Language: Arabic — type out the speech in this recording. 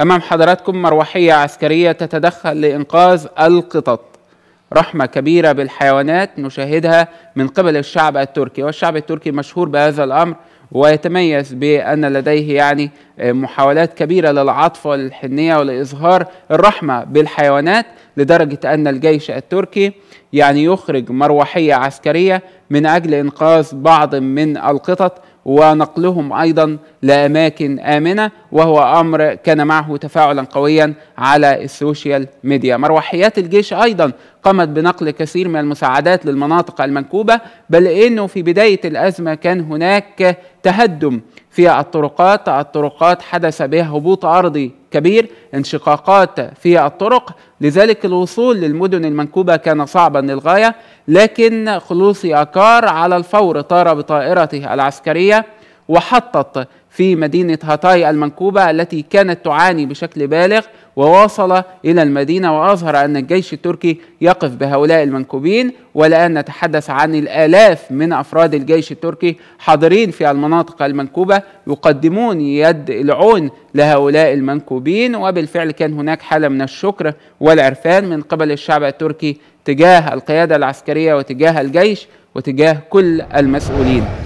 أمام حضراتكم مروحية عسكرية تتدخل لإنقاذ القطط رحمة كبيرة بالحيوانات نشاهدها من قبل الشعب التركي والشعب التركي مشهور بهذا الأمر ويتميز بأن لديه يعني محاولات كبيرة للعطف والحنية ولإظهار الرحمة بالحيوانات لدرجة أن الجيش التركي يعني يخرج مروحية عسكرية من أجل إنقاذ بعض من القطط ونقلهم ايضا لاماكن امنه وهو امر كان معه تفاعلا قويا على السوشيال ميديا مروحيات الجيش ايضا قامت بنقل كثير من المساعدات للمناطق المنكوبة بل إنه في بداية الأزمة كان هناك تهدم في الطرقات الطرقات حدث بها هبوط أرضي كبير انشقاقات في الطرق لذلك الوصول للمدن المنكوبة كان صعبا للغاية لكن خلوصي أكار على الفور طار بطائرته العسكرية وحطط في مدينة هاتاي المنكوبة التي كانت تعاني بشكل بالغ وواصل إلى المدينة وأظهر أن الجيش التركي يقف بهؤلاء المنكوبين والآن نتحدث عن الآلاف من أفراد الجيش التركي حاضرين في المناطق المنكوبة يقدمون يد العون لهؤلاء المنكوبين وبالفعل كان هناك حالة من الشكر والعرفان من قبل الشعب التركي تجاه القيادة العسكرية وتجاه الجيش وتجاه كل المسؤولين